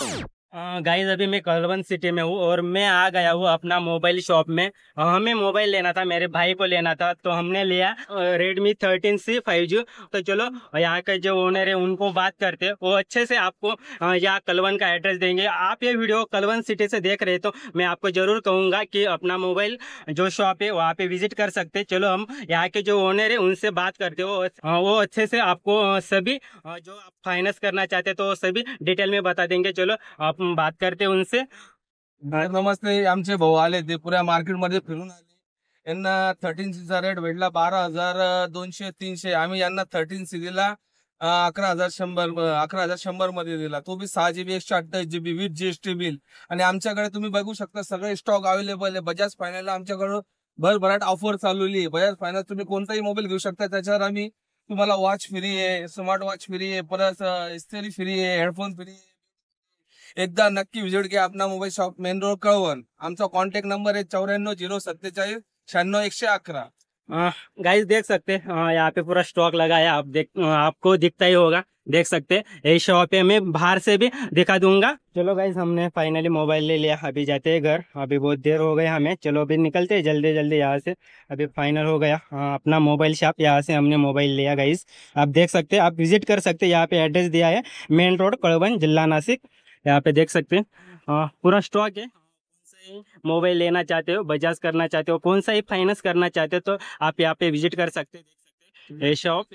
you guys अभी मैं कलवन city में हूँ और मैं आ गया हूँ अपना मोबाइल शॉप में हमें मोबाइल लेना था मेरे भाई को लेना था तो हमने लिया Redmi thirteen C five G तो चलो यहाँ के जो ओनर है उनको बात करते वो अच्छे से आपको यहाँ कलवन का एड्रेस देंगे आप ये वीडियो कलवन सिटी से देख रहे तो मैं आपको ज़रूर कहूँगा कि अपना मोबाइल जो शॉप है वहाँ पर विजिट कर सकते चलो हम यहाँ के जो ओनर है उनसे बात करते हो वो अच्छे से आपको सभी जो आप फाइनेंस करना चाहते तो सभी डिटेल में बता देंगे चलो आप बात करते उनसे नमस्ते आमचे भाऊ आले ते पुऱ्या मध्ये फिरून आले यांना थर्टीन चा रेट भेटला बारा हजार दोनशे तीनशे आम्ही यांना थर्टीन सी दिला अकरा हजार शंभर अकरा हजार शंभर मध्ये दिला तो बी सहा जीबी एकशे अठ्ठावीस जीबी विथ जीएसटी बिल आणि आमच्याकडे तुम्ही बघू शकता सगळे स्टॉक अवेलेबल आहे बजाज फायनान्सला आमच्याकडं भरभराट ऑफर चालवली आहे बजाज फायनान्स तुम्ही कोणताही मोबाईल घेऊ शकता त्याच्यावर आम्ही तुम्हाला वॉच फ्री आहे स्मार्ट वॉच फ्री आहे परत इस्त्री फ्री आहे हेडफोन फ्री आहे एकदा नक्की विजिट किया अपना mobile shop main road Kalwan आमचा कॉन्टेक्ट नंबर आहे चौऱ्याण्णव झिरो सत्तेचाळीस शहाण्णव एकशे अकरा गाइस देख सकते हैं यहाँ पे पूरा स्टॉक लगा है आप देख आपको दिखता ही होगा देख सकते हैं यही शॉप है मैं बाहर से भी दिखा दूंगा चलो गाइस हमने फाइनली मोबाइल ले लिया अभी जाते हैं घर अभी बहुत देर हो गया हमें चलो अभी निकलते हैं जल्दी जल्दी यहाँ से अभी फाइनल हो गया आ, अपना मोबाइल शॉप यहाँ से हमने मोबाइल लिया गाइस आप देख सकते आप विजिट कर सकते यहाँ पे एड्रेस दिया है मेन रोड कड़वन जिला नासिक यहाँ पे देख सकते हैं हाँ। हाँ, पूरा स्टॉक है मोबाइल लेना चाहते हो बजाज करना चाहते हो कौन सा ही फाइनेंस करना चाहते हो तो आप यहाँ पे विजिट कर सकते देख सकते शॉप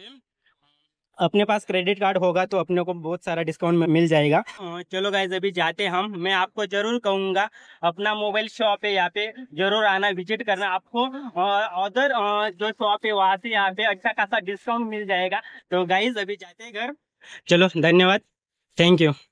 अपने पास क्रेडिट कार्ड होगा तो अपने को बहुत सारा डिस्काउंट मिल जाएगा हाँ, चलो गाइज अभी जाते हम मैं आपको जरूर कहूँगा अपना मोबाइल शॉप है यहाँ पे जरूर आना विजिट करना आपको अदर जो शॉप है वहाँ से यहाँ पे अच्छा खासा डिस्काउंट मिल जाएगा तो गाइज अभी जाते घर चलो धन्यवाद थैंक यू